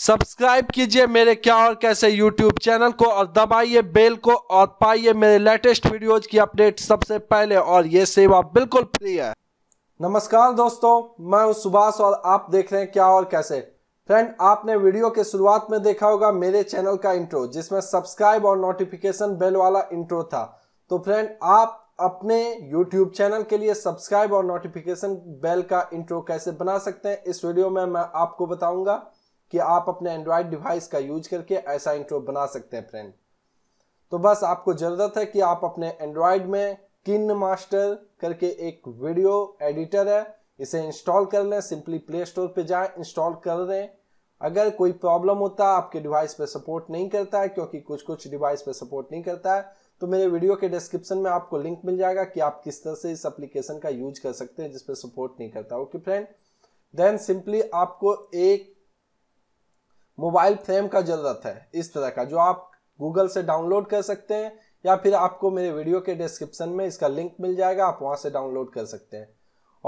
Subscribe कीजिए मेरे क्या और कैसे यूट्यूब चैनल को और दबाइए बेल को और पाइए मेरे लेटेस्ट वीडियोज की अपडेट सबसे पहले और ये सेवा बिल्कुल फ्री है नमस्कार दोस्तों मैं हूं सुभाष और आप देख रहे हैं क्या और कैसे फ्रेंड आपने वीडियो के शुरुआत में देखा होगा मेरे चैनल का इंट्रो जिसमें सब्सक्राइब और नोटिफिकेशन बेल वाला इंट्रो था तो फ्रेंड आप अपने यूट्यूब चैनल के लिए सब्सक्राइब और नोटिफिकेशन बेल का इंट्रो कैसे बना सकते हैं इस वीडियो में मैं आपको बताऊंगा कि आप अपने एंड्रॉयड डिवाइस का यूज करके ऐसा इंट्रो बना सकते हैं फ्रेंड तो बस आपको ज़रूरत है कि आप अपने एंड्रॉयड में किन मास्टर करके एक वीडियो एडिटर है इसे इंस्टॉल कर लें सिंपली प्ले स्टोर पर जाएं इंस्टॉल कर दें अगर कोई प्रॉब्लम होता है आपके डिवाइस पे सपोर्ट नहीं करता है क्योंकि कुछ कुछ डिवाइस पे सपोर्ट नहीं करता है तो मेरे वीडियो के डिस्क्रिप्शन में आपको लिंक मिल जाएगा कि आप किस तरह से इस एप्लीकेशन का यूज कर सकते हैं जिस सपोर्ट नहीं करता ओके फ्रेंड देन सिंपली आपको एक मोबाइल फ्रेम का ज़रूरत है इस तरह का जो आप गूगल से डाउनलोड कर सकते हैं या फिर आपको मेरे वीडियो के डिस्क्रिप्शन में इसका लिंक मिल जाएगा आप वहां से डाउनलोड कर सकते हैं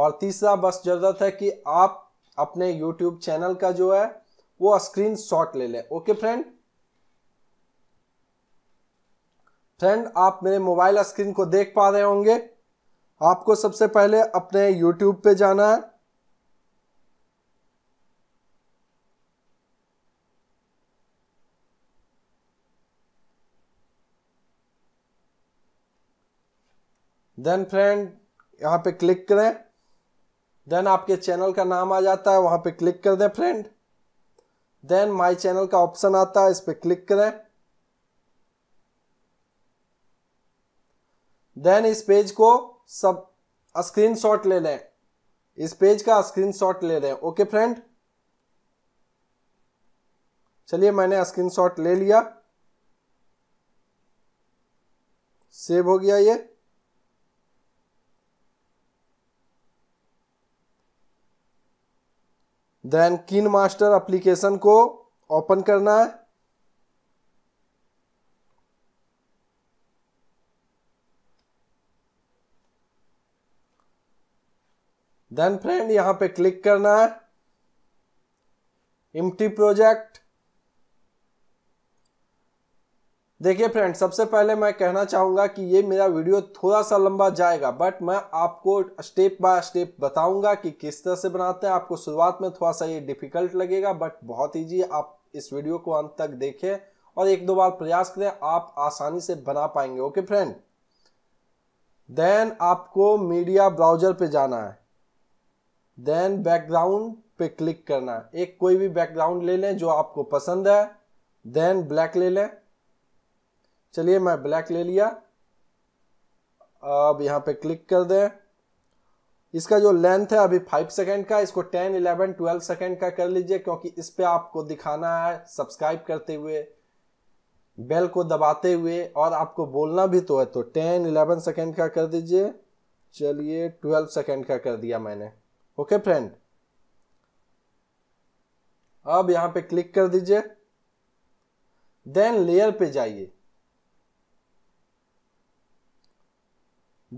और तीसरा बस ज़रूरत है कि आप अपने यूट्यूब चैनल का जो है वो स्क्रीन शॉट ले लें ओके फ्रेंड फ्रेंड आप मेरे मोबाइल स्क्रीन को देख पा रहे होंगे आपको सबसे पहले अपने यूट्यूब पे जाना है देन फ्रेंड यहाँ पे क्लिक करें देन आपके चैनल का नाम आ जाता है वहाँ पे क्लिक कर दें फ्रेंड देन माय चैनल का ऑप्शन आता है इस पर क्लिक करें देन इस पेज को सब स्क्रीनशॉट ले लें इस पेज का स्क्रीनशॉट ले लें ओके फ्रेंड चलिए मैंने स्क्रीनशॉट ले लिया सेव हो गया ये देन किन मास्टर एप्लीकेशन को ओपन करना है देन फ्रेंड यहां पे क्लिक करना है इम्टी प्रोजेक्ट देखिए फ्रेंड सबसे पहले मैं कहना चाहूँगा कि ये मेरा वीडियो थोड़ा सा लंबा जाएगा बट मैं आपको स्टेप बाय स्टेप बताऊँगा कि किस तरह से बनाते हैं आपको शुरुआत में थोड़ा सा ये डिफिकल्ट लगेगा बट बहुत ईजी आप इस वीडियो को अंत तक देखें और एक दो बार प्रयास करें आप आसानी से बना पाएंगे ओके फ्रेंड देन आपको मीडिया ब्राउजर पे जाना है देन बैकग्राउंड पे क्लिक करना है एक कोई भी बैकग्राउंड ले लें जो आपको पसंद है देन ब्लैक ले लें चलिए मैं ब्लैक ले लिया अब यहाँ पे क्लिक कर दें इसका जो लेंथ है अभी फाइव सेकेंड का इसको टेन इलेवन ट्वेल्व सेकेंड का कर लीजिए क्योंकि इस पर आपको दिखाना है सब्सक्राइब करते हुए बेल को दबाते हुए और आपको बोलना भी तो है तो टेन इलेवन सेकेंड का कर दीजिए चलिए ट्वेल्व सेकेंड का कर दिया मैंने ओके फ्रेंड अब यहाँ पे क्लिक कर दीजिए देन लेयर पे जाइए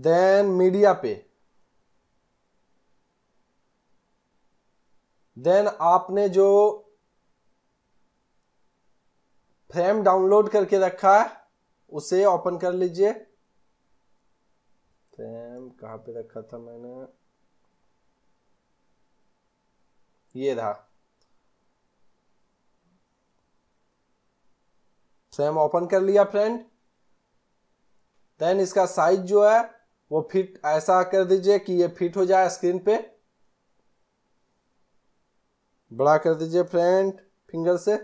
देन मीडिया पे देन आपने जो फ्रेम डाउनलोड करके रखा है उसे ओपन कर लीजिए फ्रेम कहाँ पे रखा था मैंने ये रहा फ्रेम ओपन कर लिया फ्रेंड देन इसका साइज जो है वो फिट ऐसा कर दीजिए कि ये फिट हो जाए स्क्रीन पे बड़ा कर दीजिए फ्रेंड फिंगर से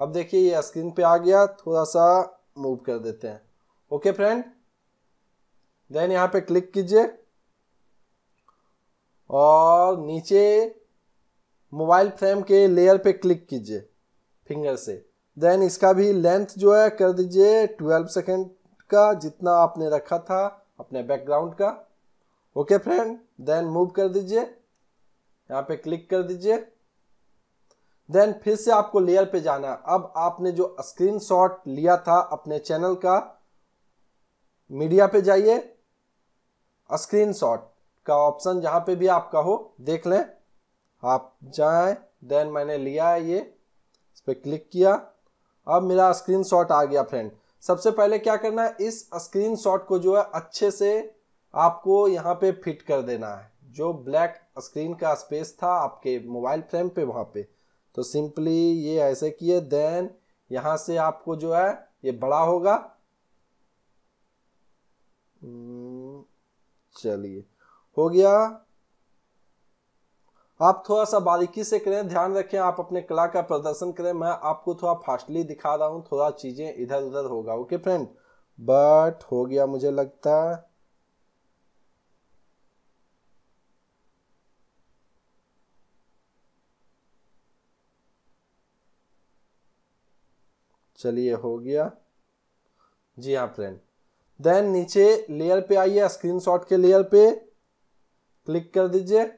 अब देखिए ये स्क्रीन पे आ गया थोड़ा सा मूव कर देते हैं ओके फ्रेंड देन यहाँ पे क्लिक कीजिए और नीचे मोबाइल फ्रेम के लेयर पे क्लिक कीजिए फिंगर से देन इसका भी लेंथ जो है कर दीजिए ट्वेल्व सेकेंड का जितना आपने रखा था अपने बैकग्राउंड का ओके फ्रेंड देन मूव कर दीजिए यहाँ पे क्लिक कर दीजिए देन फिर से आपको लेयर पे जाना है अब आपने जो शॉट लिया था अपने चैनल का मीडिया पे जाइए शॉट का ऑप्शन जहां पे भी आपका हो देख लें आप जाएं देन मैंने लिया है ये इस पर क्लिक किया अब मेरा स्क्रीनशॉट आ गया फ्रेंड सबसे पहले क्या करना है इस स्क्रीनशॉट को जो है अच्छे से आपको यहाँ पे फिट कर देना है जो ब्लैक स्क्रीन का स्पेस था आपके मोबाइल फ्रेम पे वहाँ पे तो सिंपली ये ऐसे किए देन यहाँ से आपको जो है ये बड़ा होगा हम्म, चलिए हो गया आप थोड़ा सा बारीकी से करें ध्यान रखें आप अपने कला का प्रदर्शन करें मैं आपको थोड़ा फास्टली दिखा रहा हूँ थोड़ा चीज़ें इधर उधर होगा ओके फ्रेंड बट हो गया मुझे लगता है चलिए हो गया जी हाँ फ्रेंड देन नीचे लेयर पे आइए स्क्रीनशॉट के लेयर पे क्लिक कर दीजिए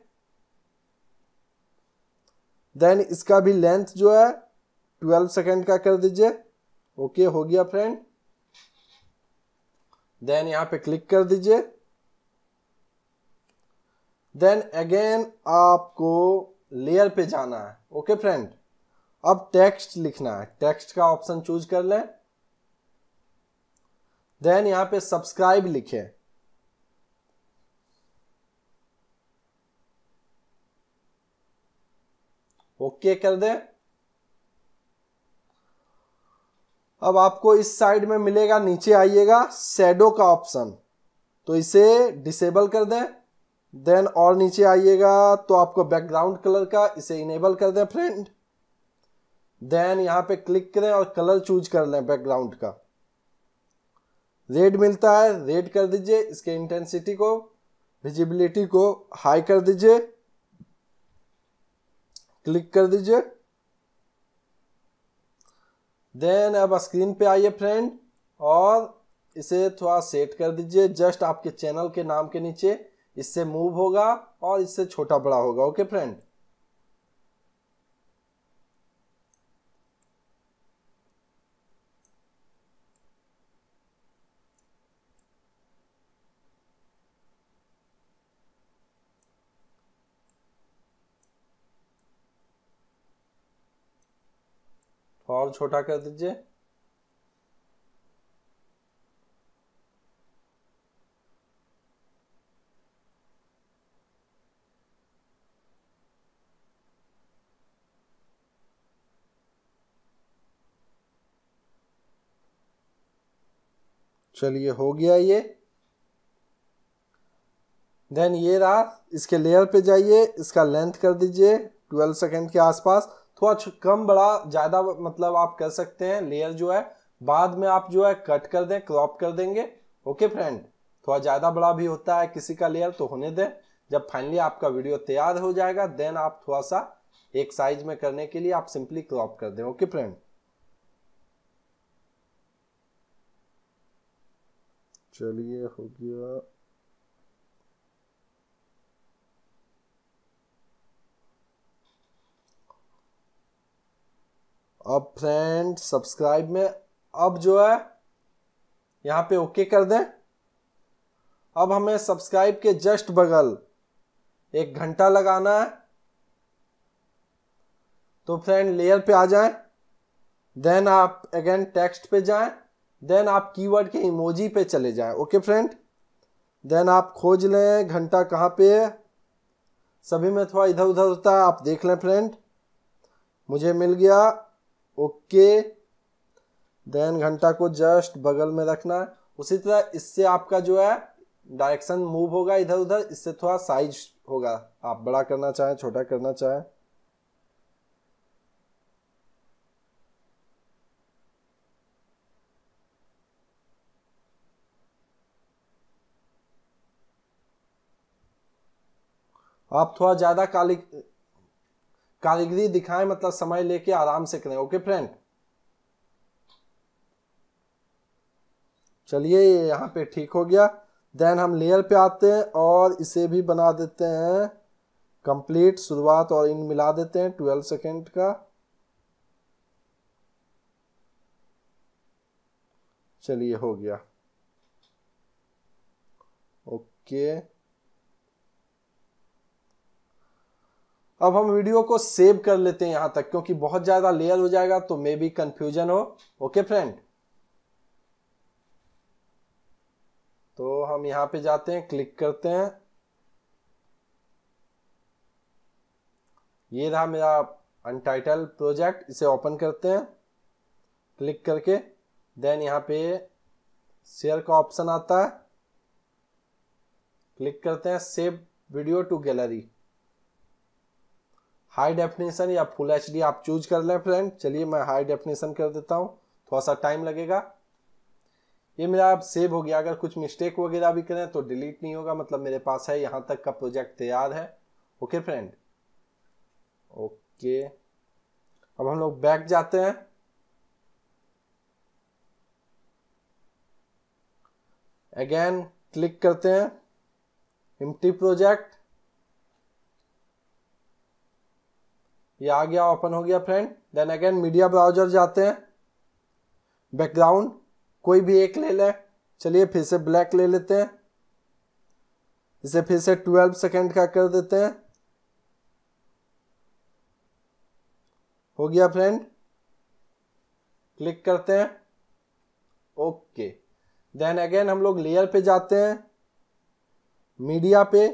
देन इसका भी लेंथ जो है ट्वेल्व सेकेंड का कर दीजिए ओके okay, हो गया फ्रेंड देन यहां पे क्लिक कर दीजिए देन अगेन आपको लेयर पे जाना है ओके okay, फ्रेंड अब टेक्स्ट लिखना है टेक्स्ट का ऑप्शन चूज कर लें देन यहां पे सब्सक्राइब लिखें ओके कर दे अब आपको इस साइड में मिलेगा नीचे आइएगा सेडो का ऑप्शन तो इसे डिसेबल कर दें देन और नीचे आइएगा तो आपको बैकग्राउंड कलर का इसे इनेबल कर दें फ्रेंड देन यहां पे क्लिक करें और कलर चूज कर लें बैकग्राउंड का रेड मिलता है रेड कर दीजिए इसके इंटेंसिटी को विजिबिलिटी को हाई कर दीजिए क्लिक कर दीजिए देन अब स्क्रीन पे आइए फ्रेंड और इसे थोड़ा सेट कर दीजिए जस्ट आपके चैनल के नाम के नीचे इससे मूव होगा और इससे छोटा बड़ा होगा ओके फ्रेंड और छोटा कर दीजिए चलिए हो गया ये देन ये रहा इसके लेयर पे जाइए इसका लेंथ कर दीजिए 12 सेकंड के आसपास कुछ कम बड़ा ज़्यादा मतलब आप कर सकते हैं लेयर जो है बाद में आप जो है कट कर दें क्रॉप कर देंगे ओके फ्रेंड थोड़ा ज़्यादा बड़ा भी होता है किसी का लेयर तो होने दें जब फाइनली आपका वीडियो तैयार हो जाएगा देन आप थोड़ा सा एक साइज में करने के लिए आप सिंपली क्रॉप कर दें ओके फ्रेंड चलिए हो गया अब फ्रेंड सब्सक्राइब में अब जो है यहाँ पे ओके कर दें अब हमें सब्सक्राइब के जस्ट बगल एक घंटा लगाना है तो फ्रेंड लेयर पे आ जाएं देन आप अगेन टेक्स्ट पे जाएं देन आप कीवर्ड के इमोजी पे चले जाएं ओके फ्रेंड देन आप खोज लें घंटा कहाँ पे है सभी में थोड़ा इधर उधर होता है आप देख लें फ्रेंड मुझे मिल गया ओके देन घंटा को जस्ट बगल में रखना उसी तरह इससे आपका जो है डायरेक्शन मूव होगा इधर उधर इससे थोड़ा साइज होगा आप बड़ा करना चाहें छोटा करना चाहें आप थोड़ा ज़्यादा काली कारीगरी दिखाएं मतलब समय लेके आराम से करें ओके फ्रेंड चलिए ये यहाँ पे ठीक हो गया देन हम लेयर पे आते हैं और इसे भी बना देते हैं कंप्लीट शुरुआत और इन मिला देते हैं ट्वेल्व सेकेंड का चलिए हो गया ओके okay. अब हम वीडियो को सेव कर लेते हैं यहां तक क्योंकि बहुत ज़्यादा लेयर हो जाएगा तो मे बी कंफ्यूजन हो ओके फ्रेंड तो हम यहां पे जाते हैं क्लिक करते हैं ये रहा मेरा अनटाइटल प्रोजेक्ट इसे ओपन करते हैं क्लिक करके देन यहां पे शेयर का ऑप्शन आता है क्लिक करते हैं save video to gallery high definition या फुल एच आप चूज कर लें फ्रेंड चलिए मैं हाई डेफिनेशन कर देता हूँ थोड़ा सा टाइम लगेगा ये मेरा अब सेव हो गया अगर कुछ मिस्टेक वगैरह भी करें तो डिलीट नहीं होगा मतलब मेरे पास है यहाँ तक का प्रोजेक्ट तैयार है ओके फ्रेंड ओके अब हम लोग बैक जाते हैं अगेन क्लिक करते हैं एम्प्टी प्रोजेक्ट ये आ गया ओपन हो गया friend then again media browser जाते हैं बैकग्राउंड कोई भी एक ले लें चलिए फिर से ब्लैक ले लेते हैं इसे फिर से ट्वेल्व सेकेंड का कर देते हैं हो गया फ्रेंड क्लिक करते हैं ओके देन अगेन हम लोग लेयर पे जाते हैं मीडिया पे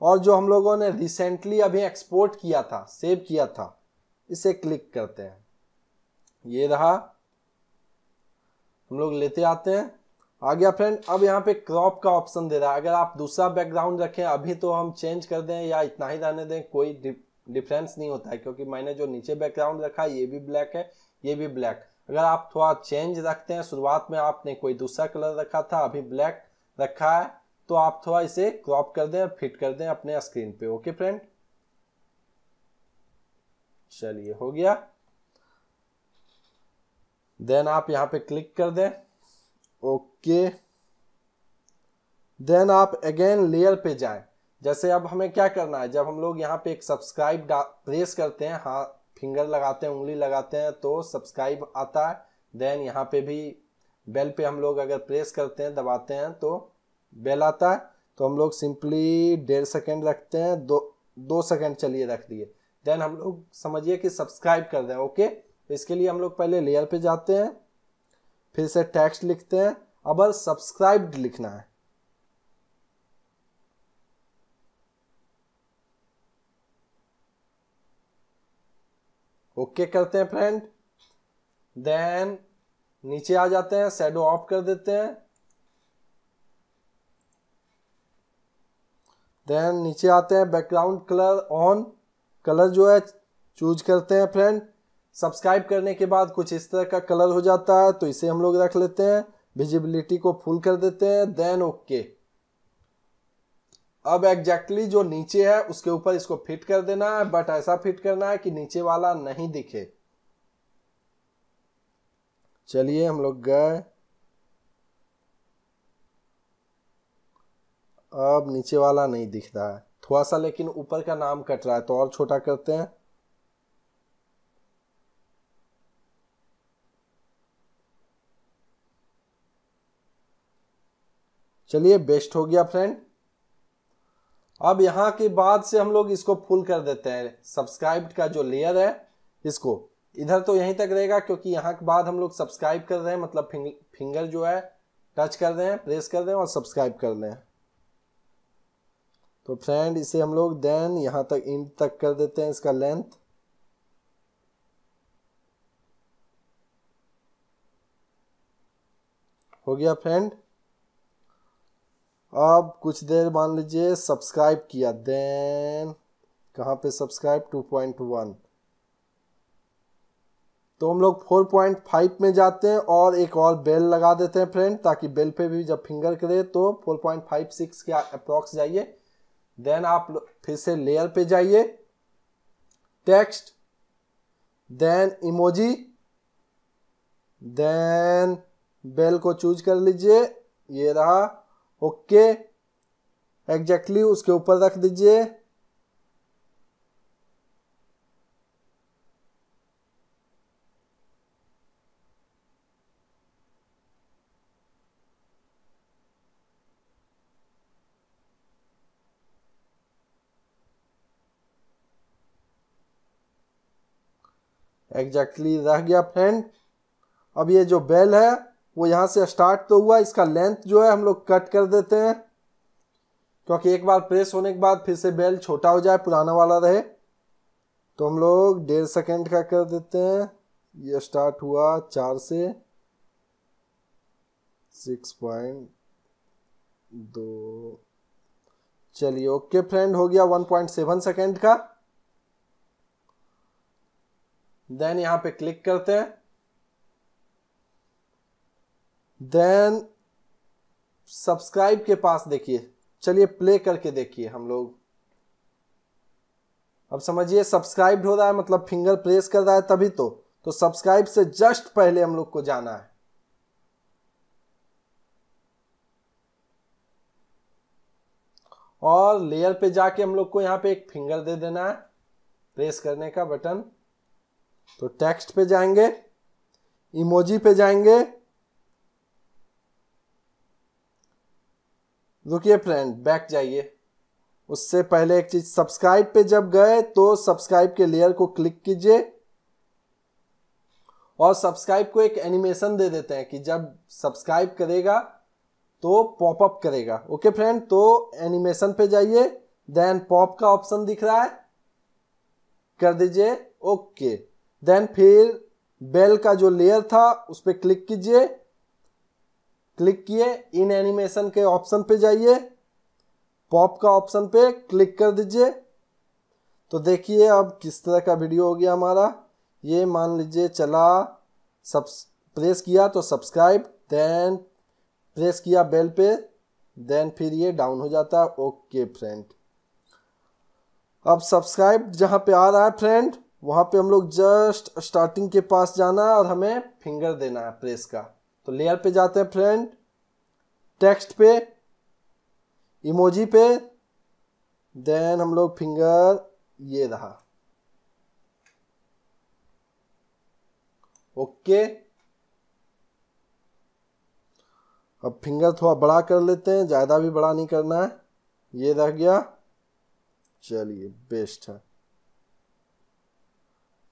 और जो हम लोगों ने रिसेंटली अभी एक्सपोर्ट किया था सेव किया था इसे क्लिक करते हैं ये रहा हम लोग लेते आते हैं आ गया फ्रेंड अब यहाँ पे क्रॉप का ऑप्शन दे रहा है अगर आप दूसरा बैकग्राउंड रखें अभी तो हम चेंज कर दें या इतना ही रहने दें कोई डिफरेंस नहीं होता है क्योंकि मैंने जो नीचे बैकग्राउंड रखा है ये भी ब्लैक है ये भी ब्लैक अगर आप थोड़ा चेंज रखते हैं शुरुआत में आपने कोई दूसरा कलर रखा था अभी ब्लैक रखा है तो आप थोड़ा इसे क्रॉप कर दें फिट कर दें अपने स्क्रीन पे ओके फ्रेंड चलिए हो गया देन आप यहां पे क्लिक कर दें ओके देन आप अगेन लेयर पे जाएं जैसे अब हमें क्या करना है जब हम लोग यहां पे एक सब्सक्राइब प्रेस करते हैं हाँ फिंगर लगाते हैं उंगली लगाते हैं तो सब्सक्राइब आता है देन यहां पे भी बेल पे हम लोग अगर प्रेस करते हैं दबाते हैं तो बेल आता है तो हम लोग सिंपली डेढ़ सेकेंड रखते हैं दो दो सेकेंड चलिए रख दिए देन हम लोग समझिए कि सब्सक्राइब कर दें ओके तो इसके लिए हम लोग पहले लेयर पे जाते हैं फिर से टेक्स्ट लिखते हैं अब सब्सक्राइब्ड लिखना है ओके okay करते हैं फ्रेंड देन नीचे आ जाते हैं सेडो ऑफ कर देते हैं देन नीचे आते हैं बैकग्राउंड कलर ऑन कलर जो है चूज करते हैं फ्रेंड सब्सक्राइब करने के बाद कुछ इस तरह का कलर हो जाता है तो इसे हम लोग रख लेते हैं विजिबिलिटी को फुल कर देते हैं देन ओके okay. अब एग्जैक्टली exactly जो नीचे है उसके ऊपर इसको फिट कर देना है बट ऐसा फिट करना है कि नीचे वाला नहीं दिखे चलिए हम लोग गए अब नीचे वाला नहीं दिख रहा है थोड़ा सा लेकिन ऊपर का नाम कट रहा है तो और छोटा करते हैं चलिए बेस्ट हो गया फ्रेंड अब यहां के बाद से हम लोग इसको फुल कर देते हैं सब्सक्राइब का जो लेयर है इसको इधर तो यहीं तक रहेगा क्योंकि यहां के बाद हम लोग सब्सक्राइब कर रहे हैं मतलब फिंग, फिंगर जो है टच कर रहे हैं प्रेस कर रहे हैं और सब्सक्राइब कर रहे हैं तो फ्रेंड इसे हम लोग देन यहां तक इंड तक कर देते हैं इसका लेंथ हो गया फ्रेंड अब कुछ देर मान लीजिए सब्सक्राइब किया देन कहां पे सब्सक्राइब 2.1 तो हम लोग 4.5 में जाते हैं और एक और बेल लगा देते हैं फ्रेंड ताकि बेल पे भी जब फिंगर करे तो 4.56 के अप्रॉक्स जाइए देन आप फिर से लेयर पे जाइए text then emoji then bell को चूज कर लीजिए ये रहा ओके एग्जैक्टली exactly उसके ऊपर रख दीजिए एग्जैक्टली exactly रह गया फ्रेंड अब ये जो बेल है वो यहाँ से स्टार्ट तो हुआ इसका लेंथ जो है हम लोग कट कर देते हैं क्योंकि एक बार प्रेस होने के बाद फिर से बेल छोटा हो जाए पुराना वाला रहे तो हम लोग डेढ़ सेकेंड का कर देते हैं ये स्टार्ट हुआ चार से सिक्स पॉइंट दो चलिए ओके फ्रेंड हो गया वन पॉइंट सेवन सेकेंड का देन यहां पे क्लिक करते हैं देन सब्सक्राइब के पास देखिए चलिए प्ले करके देखिए हम लोग अब समझिए सब्सक्राइब हो रहा है मतलब फिंगर प्रेस कर रहा है तभी तो तो सब्सक्राइब से जस्ट पहले हम लोग को जाना है और लेयर पे जाके हम लोग को यहां पे एक फिंगर दे देना है प्रेस करने का बटन तो टेक्स्ट पे जाएंगे इमोजी पे जाएंगे रुकिए फ्रेंड बैक जाइए उससे पहले एक चीज सब्सक्राइब पे जब गए तो सब्सक्राइब के लेयर को क्लिक कीजिए और सब्सक्राइब को एक एनिमेशन दे देते हैं कि जब सब्सक्राइब करेगा तो पॉपअप करेगा ओके फ्रेंड तो एनिमेशन पे जाइए देन पॉप का ऑप्शन दिख रहा है कर दीजिए ओके देन फिर बेल का जो लेयर था उस पर क्लिक कीजिए क्लिक किए इन एनिमेशन के ऑप्शन पे जाइए पॉप का ऑप्शन पे क्लिक कर दीजिए तो देखिए अब किस तरह का वीडियो हो गया हमारा ये मान लीजिए चला सब प्रेस किया तो सब्सक्राइब देन प्रेस किया बेल पे देन फिर ये डाउन हो जाता है ओके फ्रेंड अब सब्सक्राइब जहाँ पे आ रहा है फ्रेंड वहाँ पे हम लोग जस्ट स्टार्टिंग के पास जाना है और हमें फिंगर देना है प्रेस का तो लेयर पे जाते हैं फ्रेंड टेक्स्ट पे इमोजी पे देन हम लोग फिंगर ये रहा ओके अब फिंगर थोड़ा बड़ा कर लेते हैं ज़्यादा भी बड़ा नहीं करना है ये रह गया चलिए बेस्ट है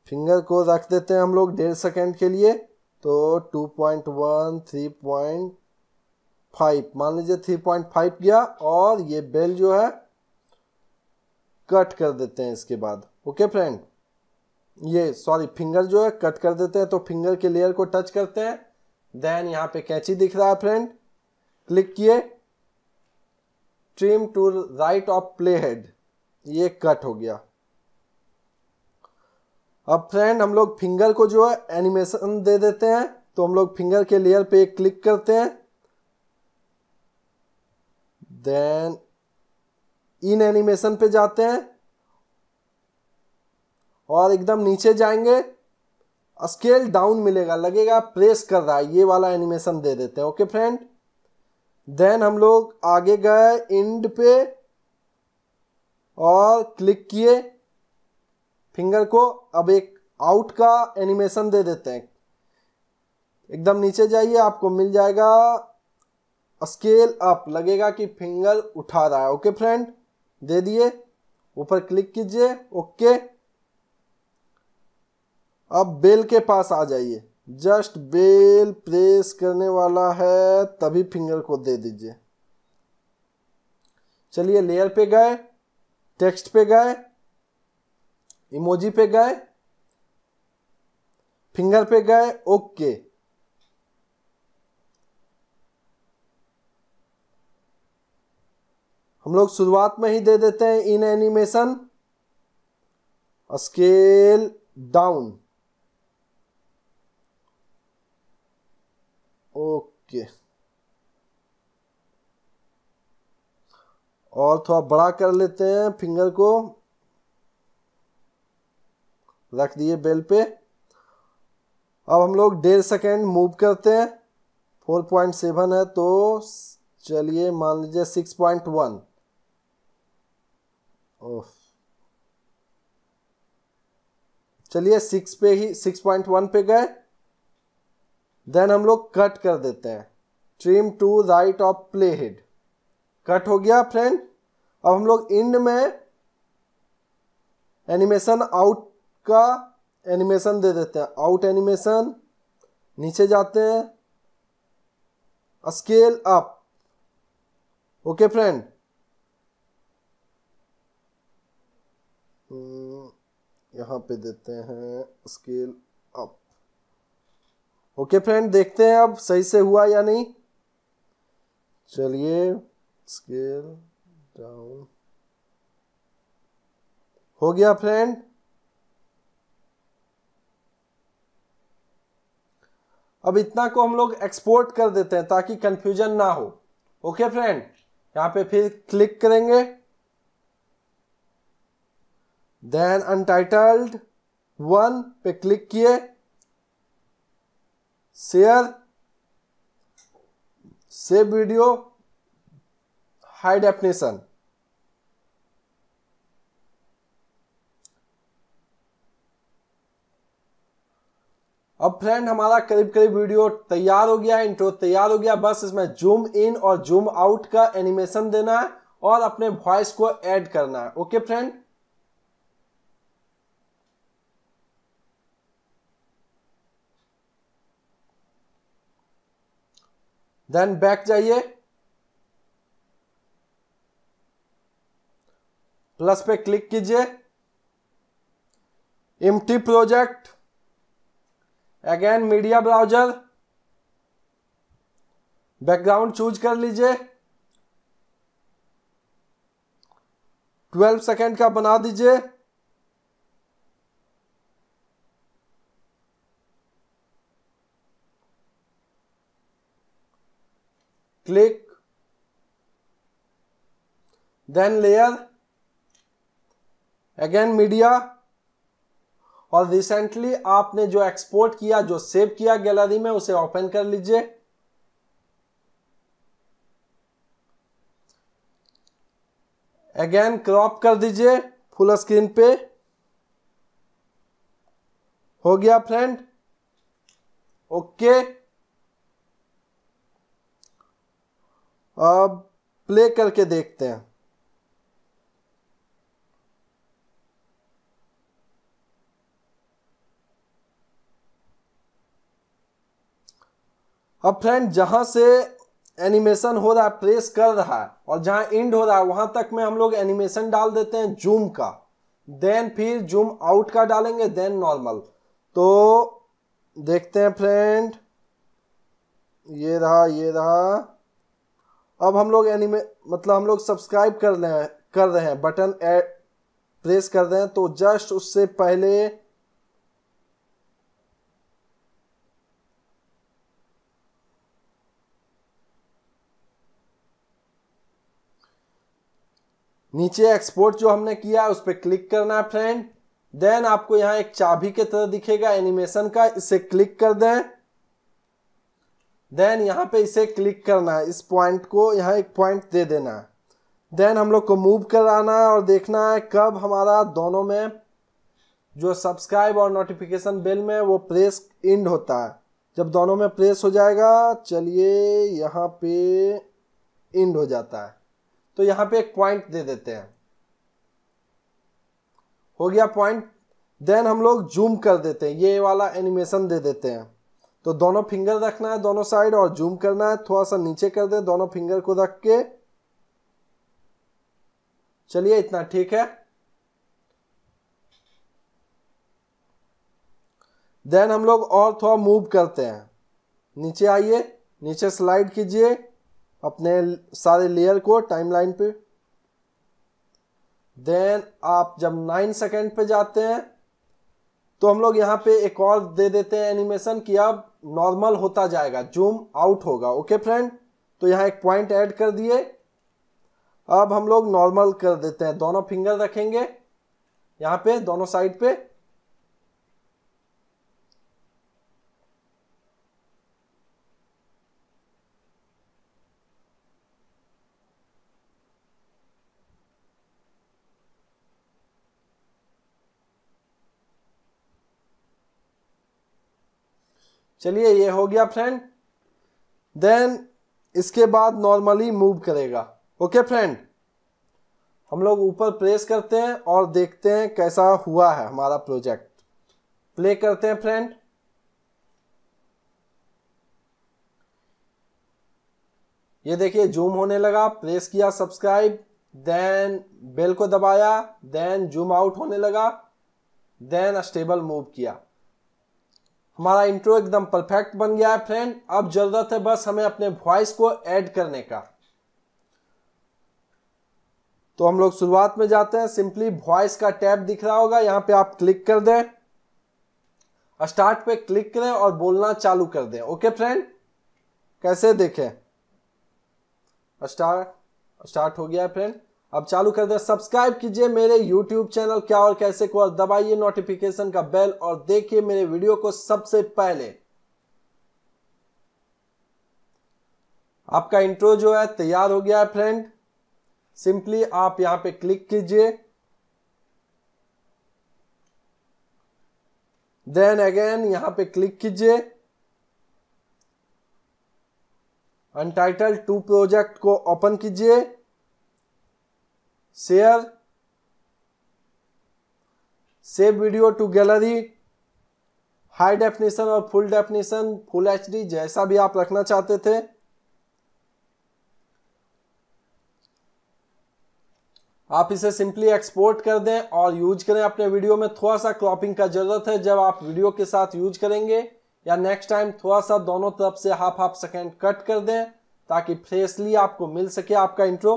फिंगर को रख देते हैं हम लोग डेढ़ सेकेंड के लिए तो two point one three point five मान लीजिए थ्री पॉइंट फाइव गया और ये बेल जो है कट कर देते हैं इसके बाद ओके फ्रेंड ये सॉरी फिंगर जो है कट कर देते हैं तो फिंगर के लेयर को टच करते हैं देन यहाँ पे कैची दिख रहा है फ्रेंड क्लिक किए trim to right of play head ये कट हो गया अब फ्रेंड हम लोग फिंगर को जो है एनिमेशन दे देते हैं तो हम लोग फिंगर के लेयर पे क्लिक करते हैं देन इन एनिमेशन पे जाते हैं और एकदम नीचे जाएंगे स्केल डाउन मिलेगा लगेगा प्रेस कर रहा है ये वाला एनिमेशन दे देते हैं ओके फ्रेंड देन हम लोग आगे गए इंड पे और क्लिक किए फिंगर को अब एक आउट का एनिमेशन दे देते हैं एकदम नीचे जाइए आपको मिल जाएगा स्केल अप लगेगा कि फिंगर उठा रहा है ओके फ्रेंड दे दिए ऊपर क्लिक कीजिए ओके अब बेल के पास आ जाइए जस्ट बेल प्रेस करने वाला है तभी फिंगर को दे दीजिए चलिए लेयर पे गए टेक्स्ट पे गए इमोजी पे गए फिंगर पे गए ओके हम लोग शुरुआत में ही दे देते हैं in animation scale down okay और थोड़ा बड़ा कर लेते हैं फिंगर को रख दिए बेल पे अब हम लोग डेढ़ सेकेंड मूव करते हैं फोर पॉइंट सेवन है तो चलिए मान लीजिए सिक्स पॉइंट वन ओह चलिए सिक्स पे ही सिक्स पॉइंट वन पे गए देन हम लोग कट कर देते हैं trim to right of play head cut हो गया फ्रेंड अब हम लोग इंड में एनिमेशन आउट का एनिमेशन दे देते हैं आउट एनिमेशन नीचे जाते हैं स्केल अप ओके फ्रेंड यहां पे देते हैं स्केल अप ओके फ्रेंड देखते हैं अब सही से हुआ या नहीं चलिए स्केल डाउन हो गया फ्रेंड अब इतना को हम लोग एक्सपोर्ट कर देते हैं ताकि कंफ्यूजन ना हो ओके फ्रेंड यहां पे फिर क्लिक करेंगे देन अनटाइटल्ड वन पे क्लिक किए share save video high definition अब फ्रेंड हमारा करीब करीब वीडियो तैयार हो गया इंट्रो तैयार हो गया बस इसमें जूम इन और जूम आउट का एनिमेशन देना है और अपने वॉइस को ऐड करना है ओके फ्रेंड देन बैक जाइए प्लस पे क्लिक कीजिए empty project again media browser background choose कर लीजिए ट्वेल्व सेकेंड का बना दीजिए click then layer again media और रिसेंटली आपने जो एक्सपोर्ट किया जो सेव किया गैलरी में उसे ओपन कर लीजिए अगेन क्रॉप कर दीजिए फुल स्क्रीन पे हो गया फ्रेंड ओके अब प्ले करके देखते हैं अब फ्रेंड जहां से एनिमेशन हो रहा है प्रेस कर रहा है और जहां इंड हो रहा है वहां तक में हम लोग एनिमेशन डाल देते हैं जूम का देन फिर जूम आउट का डालेंगे देन नॉर्मल तो देखते हैं फ्रेंड ये रहा ये रहा अब हम लोग एनिमे मतलब हम लोग सब्सक्राइब कर रहे हैं कर रहे हैं बटन एड प्रेस कर रहे हैं तो जस्ट उससे पहले नीचे एक्सपोर्ट जो हमने किया उस पर क्लिक करना है फ्रेंड देन आपको यहाँ एक चाबी के तरह दिखेगा एनिमेशन का इसे क्लिक कर दें देन यहाँ पे इसे क्लिक करना है इस पॉइंट को यहाँ एक पॉइंट दे देना है देन हम लोग को मूव कराना है और देखना है कब हमारा दोनों में जो सब्सक्राइब और नोटिफिकेशन बेल में वो प्रेस इंड होता है जब दोनों में प्रेस हो जाएगा चलिए यहाँ पे इंड हो जाता है तो यहां पे एक पॉइंट दे देते हैं हो गया पॉइंट देन हम लोग जूम कर देते हैं ये वाला एनिमेशन दे देते हैं तो दोनों फिंगर रखना है दोनों साइड और जूम करना है थोड़ा सा नीचे कर दे दोनों फिंगर को रख के चलिए इतना ठीक है देन हम लोग और थोड़ा मूव करते हैं नीचे आइए नीचे स्लाइड कीजिए अपने सारे लेयर को टाइमलाइन पे देन आप जब नाइन सेकेंड पे जाते हैं तो हम लोग यहाँ पे एक और दे देते हैं एनिमेशन कि अब नॉर्मल होता जाएगा जूम आउट होगा ओके फ्रेंड तो यहाँ एक पॉइंट ऐड कर दिए अब हम लोग नॉर्मल कर देते हैं दोनों फिंगर रखेंगे यहाँ पे दोनों साइड पे चलिए ये हो गया फ्रेंड देन इसके बाद नॉर्मली मूव करेगा ओके फ्रेंड हम लोग ऊपर प्रेस करते हैं और देखते हैं कैसा हुआ है हमारा प्रोजेक्ट प्ले करते हैं फ्रेंड ये देखिए जूम होने लगा प्रेस किया सब्सक्राइब देन बेल को दबाया देन जूम आउट होने लगा देन स्टेबल मूव किया हमारा इंट्रो एकदम परफेक्ट बन गया है फ्रेंड अब जरूरत है बस हमें अपने वॉइस को ऐड करने का तो हम लोग शुरुआत में जाते हैं सिंपली वॉइस का टैब दिख रहा होगा यहाँ पे आप क्लिक कर दें स्टार्ट पे क्लिक करें और बोलना चालू कर दें ओके फ्रेंड कैसे देखें स्टार्ट स्टार्ट हो गया है फ्रेंड अब चालू कर दे सब्सक्राइब कीजिए मेरे यूट्यूब चैनल क्या और कैसे को और दबाइए नोटिफिकेशन का बेल और देखिए मेरे वीडियो को सबसे पहले आपका इंट्रो जो है तैयार हो गया है फ्रेंड सिंपली आप यहां पे क्लिक कीजिए देन अगेन यहां पे क्लिक कीजिए अनटाइटल टू प्रोजेक्ट को ओपन कीजिए share save video to gallery high definition और फुल डेफिनेशन फुल एच जैसा भी आप रखना चाहते थे आप इसे सिंपली एक्सपोर्ट कर दें और यूज करें अपने वीडियो में थोड़ा सा क्रॉपिंग का जरूरत है जब आप वीडियो के साथ यूज करेंगे या नेक्स्ट टाइम थोड़ा सा दोनों तरफ से हाफ हाफ सेकेंड कट कर दें ताकि फ्रेशली आपको मिल सके आपका इंट्रो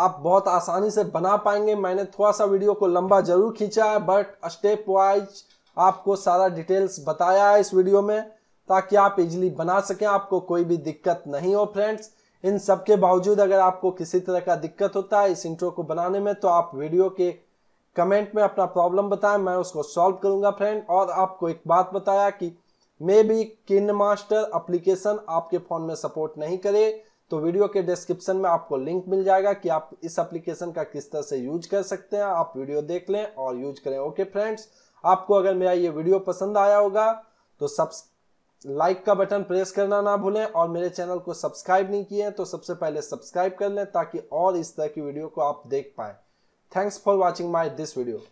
आप बहुत आसानी से बना पाएंगे मैंने थोड़ा सा वीडियो को लंबा जरूर खींचा है बट स्टेप वाइज आपको सारा डिटेल्स बताया है इस वीडियो में ताकि आप इजली बना सकें आपको कोई भी दिक्कत नहीं हो फ्रेंड्स इन सब के बावजूद अगर आपको किसी तरह का दिक्कत होता है इस इंट्रो को बनाने में तो आप वीडियो के कमेंट में अपना प्रॉब्लम बताएं मैं उसको सॉल्व करूंगा फ्रेंड और आपको एक बात बताया कि maybe KineMaster application आपके फ़ोन में सपोर्ट नहीं करे तो वीडियो के डिस्क्रिप्शन में आपको लिंक मिल जाएगा कि आप इस एप्लीकेशन का किस तरह से यूज कर सकते हैं आप वीडियो देख लें और यूज करें ओके फ्रेंड्स आपको अगर मेरा ये वीडियो पसंद आया होगा तो सब लाइक का बटन प्रेस करना ना भूलें और मेरे चैनल को सब्सक्राइब नहीं किए तो सबसे पहले सब्सक्राइब कर लें ताकि और इस तरह की वीडियो को आप देख पाए thanks for watching my this video